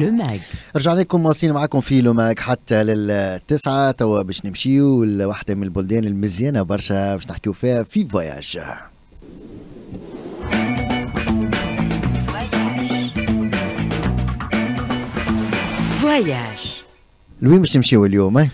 لو ماج رجعنا لكم واصلين معكم في لو ماج حتى للتسعة توا باش نمشيو لواحدة من البلدان المزيانة برشا باش نحكيو فيها في فواياج فواياج لوين باش نمشيو اليوم؟ اه؟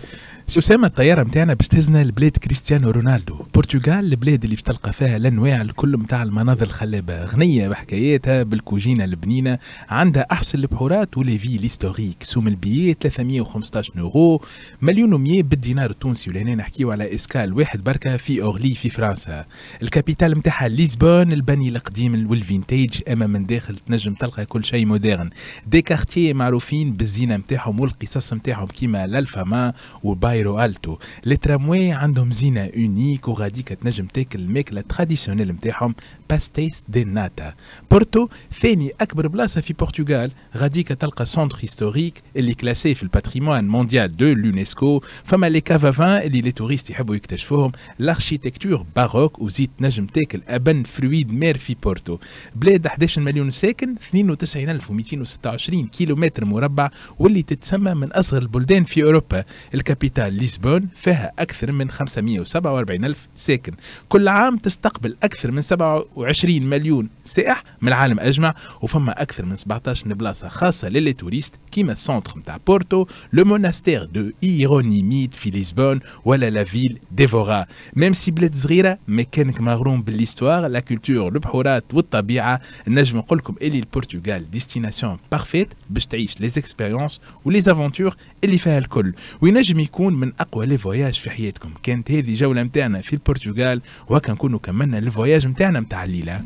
سي اسامه الطياره نتاعنا بستزنا لبلاد كريستيانو رونالدو برتغال البلاد اللي تلقى فيها الانواع الكل نتاع المناظر الخلابه غنيه بحكاياتها بالكوجينه البنينه عندها احسن البحورات ولي في ليستوريك سوم البيي 315 يورو مليون و بالدينار التونسي ولهنا نحكيو على اسكال واحد بركه في اورلي في فرنسا الكابيتال نتاعها ليزبون البني القديم والفينتيج اما من داخل تنجم تلقى كل شيء مودرن دي كارتي معروفين بالزينه نتاعهم والقصص نتاعهم كيما الالفاما وباي بايرو التو الترامواي عندهم زينه اونيك وغاديك تنجم تاكل الماكله تراديسيونيل نتاعهم باستيس دي ناتا بورتو ثاني اكبر بلاصه في البرتغال غاديك تلقى سونتر هيستوريك اللي كلاسي في الباتريمون مونديال دو لونسكو فما لي كافافان اللي لي توريست يحبوا يكتشفوهم لاركتيكتور باروك وزيد تنجم تاكل ابن فرويد مير في بورتو بلاد 11 مليون ساكن 92226 كيلومتر مربع واللي تتسمى من اصغر البلدان في اوروبا الكابيتال مدينة ليسبون فيها أكثر من 547 ألف ساكن كل عام تستقبل أكثر من 27 مليون سائح من العالم أجمع وفما أكثر من 17 بلاصة خاصة للي توريست كيما السنتر متاع بورتو لو موناستير دو ميد في ليسبون ولا لا فيل ديفورا ميم سي بلاد صغيرة مكانك كانك مغروم بالليستواغ لا كولتور البحورات والطبيعة نجم نقول لكم اللي البرتغال ديستيناسيون بارفيت باش تعيش لي زيكسبيريونس ولي زافونتور اللي فيها الكل وينجم يكون من اقوى لي فواياج في حياتكم كانت هذه جوله نتاعنا في البرتغال وهكا نكونوا كملنا فواياج نتاعنا نتاع الليله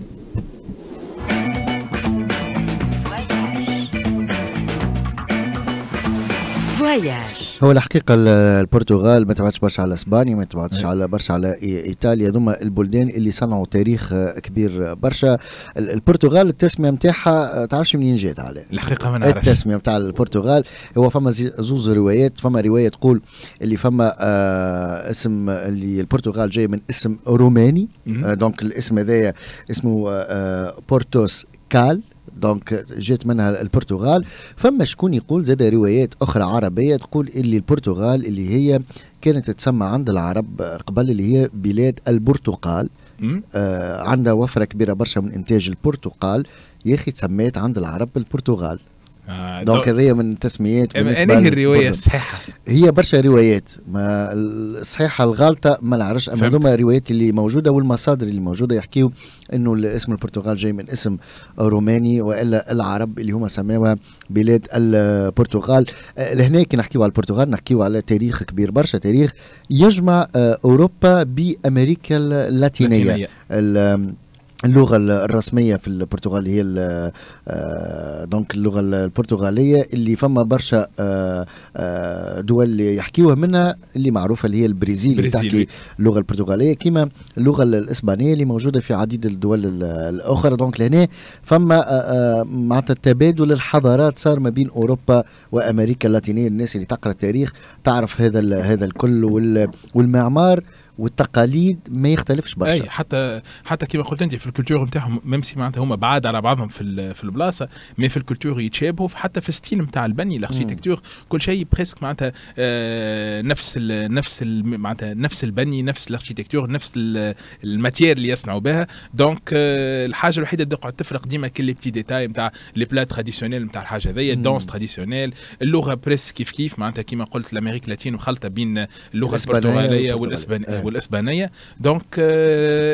فواياج هو الحقيقه البرتغال ما تبعتش برشا على اسبانيا ما تبعتش على برشا على ايطاليا هذوما البلدان اللي صنعوا تاريخ آه، كبير برشا البرتغال التسميه نتاعها آه، تعرفش منين جات عليه الحقيقه ما نعرفش التسميه نتاع البرتغال هو فما زوز روايات فما روايه تقول اللي فما آه اسم اللي البرتغال جاي من اسم روماني آه دونك الاسم هذايا اسمه آه, آه، بورتوس كال دونك جات منها البرتغال فما شكون يقول زاد روايات اخرى عربيه تقول اللي البرتغال اللي هي كانت تسمى عند العرب قبل اللي هي بلاد البرتقال آه عندها وفره كبيره برشا من انتاج البرتقال يا اخي تسميت عند العرب البرتغال آه دونك هذه من تسميات بالنسبه هي الروايه الصحيحه هي برشا روايات ما الصحيحه الغالطه ما نعرفش اما هذوما الروايات اللي موجوده والمصادر اللي موجوده يحكيو انه اسم البرتغال جاي من اسم روماني والا العرب اللي هما سماوها بلاد البرتغال آه، لهنا كي نحكيو على البرتغال نحكيو على تاريخ كبير برشا تاريخ يجمع آه، اوروبا بامريكا اللاتينيه اللغة الرسمية في البرتغال هي آه، دونك اللغة البرتغالية اللي فما برشا آه، آه، دول يحكيوها منها اللي معروفة اللي هي البرازيل اللي تحكي اللغة البرتغالية كما اللغة الإسبانية اللي موجودة في عديد الدول الأخرى دونك لهنا فما معناتها تبادل الحضارات صار ما بين أوروبا وأمريكا اللاتينية الناس اللي تقرأ التاريخ تعرف هذا هذا الكل والمعمار والتقاليد ما يختلفش برشا اي حتى حتى كما قلت انت في الكولتور نتاعهم ميم سي معناتها هما بعاد على بعضهم في في البلاصه مي في الكولتور يتشابهوا حتى في الستيل نتاع البني الاركيتكتور كل شيء بريسك معناتها آه نفس الـ نفس معناتها نفس البني نفس الاركيتكتور نفس الماتير اللي يصنعوا بها دونك آه الحاجه الوحيده اللي تقعد تفرق ديما كل لي بتي ديتاي نتاع لي بلا تراديسيونيل نتاع الحاجه هذيا الدونس تراديسيونيل اللغه بريس كيف كيف معناتها كما قلت الامريك اللاتين مخلطه بين اللغه البرتغاليه والاسبانيه والاسبانيه دونك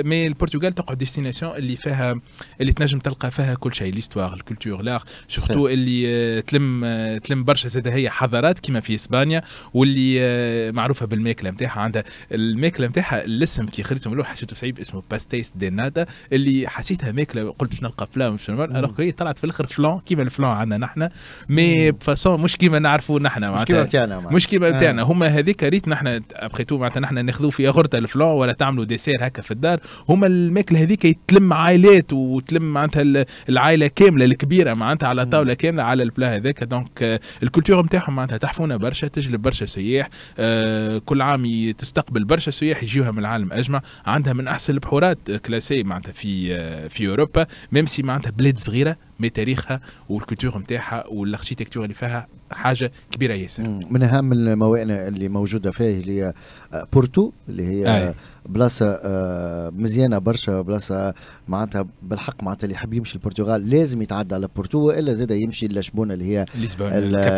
مي البرتغال تقعد ديستيناسيون اللي فيها اللي تنجم تلقى فيها كل شيء ليستوار الكولتور لاغ سورتو اللي آه، تلم آه، تلم برشا زاد هي حضارات كما في اسبانيا واللي آه، معروفه بالماكله نتاعها عندها الماكله نتاعها الاسم كي خريتهم من الاول حسيته صعيب اسمه باستيس دي نادا اللي حسيتها ماكله قلت باش نلقى فلان مش هي طلعت في الاخر فلان كيما الفلان عندنا نحن مي بفاسون مش كيما نعرفوا نحن معناتها مش كيما نتاعنا مش كيما نتاعنا هما هذيك ريت نحن ابخي تو معناتها نحن ناخذوه في غرفه تورته الفلو ولا تعملوا ديسير هكا في الدار هما الماكله هذيك يتلم عائلات وتلم معناتها العائله كامله الكبيره معناتها على طاوله كامله على البلا هذاك دونك آه، الكولتور نتاعهم معناتها تحفونه برشا تجلب برشا سياح آه، كل عام تستقبل برشا سياح يجيوها من العالم اجمع عندها من احسن البحورات آه، كلاسي معناتها في في اوروبا ميم سي معناتها بلاد صغيره مي تاريخها والكولتور نتاعها والاركتيكتور اللي فيها حاجه كبيره ياسر من اهم الموانئ اللي موجوده فيه اللي هي آه، بورتو اللي هي آه. آه، بلاصه آه، مزيانه برشا بلاصه معناتها بالحق معناتها اللي يحب يمشي البرتغال لازم يتعدى على بورتو الا زاد يمشي لشبونه اللي هي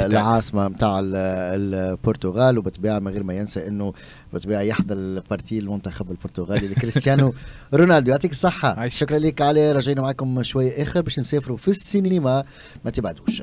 العاصمه نتاع البرتغال وبالطبيعه من غير ما ينسى انه بطبيعه يحظى البارتي المنتخب البرتغالي لكريستيانو رونالدو يعطيك الصحه شكرا لك علي رجعنا معكم شويه اخر باش نسافروا في السينما ما تبعدوش